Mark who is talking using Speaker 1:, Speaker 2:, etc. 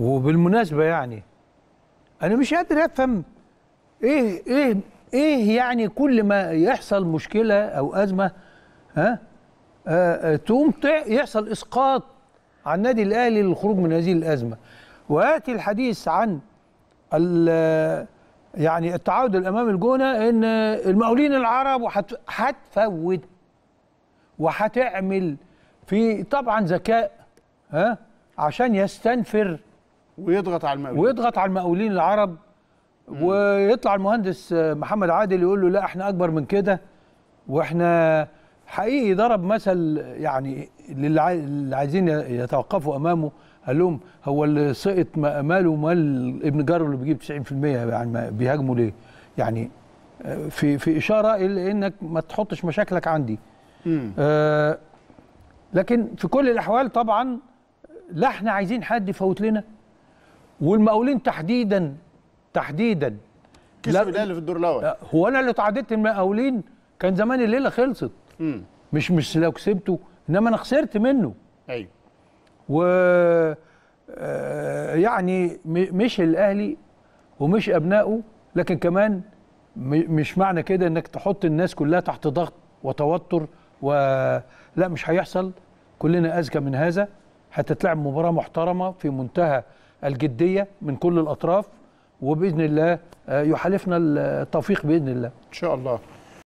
Speaker 1: وبالمناسبه يعني انا مش قادر افهم ايه ايه ايه يعني كل ما يحصل مشكله او ازمه ها آه, آه، تقوم يحصل اسقاط عن النادي الاهلي للخروج من هذه الازمه وياتي الحديث عن يعني التعاود الامام الجونه ان المقاولين العرب هتفوت وهتعمل في طبعا ذكاء ها عشان يستنفر ويضغط على المقاولين ويضغط على المقاولين العرب مم. ويطلع المهندس محمد عادل يقول له لا احنا اكبر من كده واحنا حقيقي ضرب مثل يعني للي عايزين يتوقفوا امامه قال لهم هو اللي سقط ماله مال ابن جاره اللي بيجيب 90% يعني بيهاجموا ليه؟ يعني في في اشاره الى انك ما تحطش مشاكلك عندي. آه لكن في كل الاحوال طبعا لا احنا عايزين حد يفوت لنا والمقاولين تحديدا تحديدا كسب الاهلي في الدور الاول آه، هو انا اللي تعديت المقاولين كان زمان الليله خلصت مم. مش مش لو كسبته انما انا خسرت منه ايوه و آه، يعني مش الاهلي ومش ابنائه لكن كمان مش معنى كده انك تحط الناس كلها تحت ضغط وتوتر و لا مش هيحصل كلنا اذكى من هذا هتتلعب مباراه محترمه في منتهى الجديه من كل الاطراف وباذن الله آه، يحالفنا التوفيق باذن الله ان شاء الله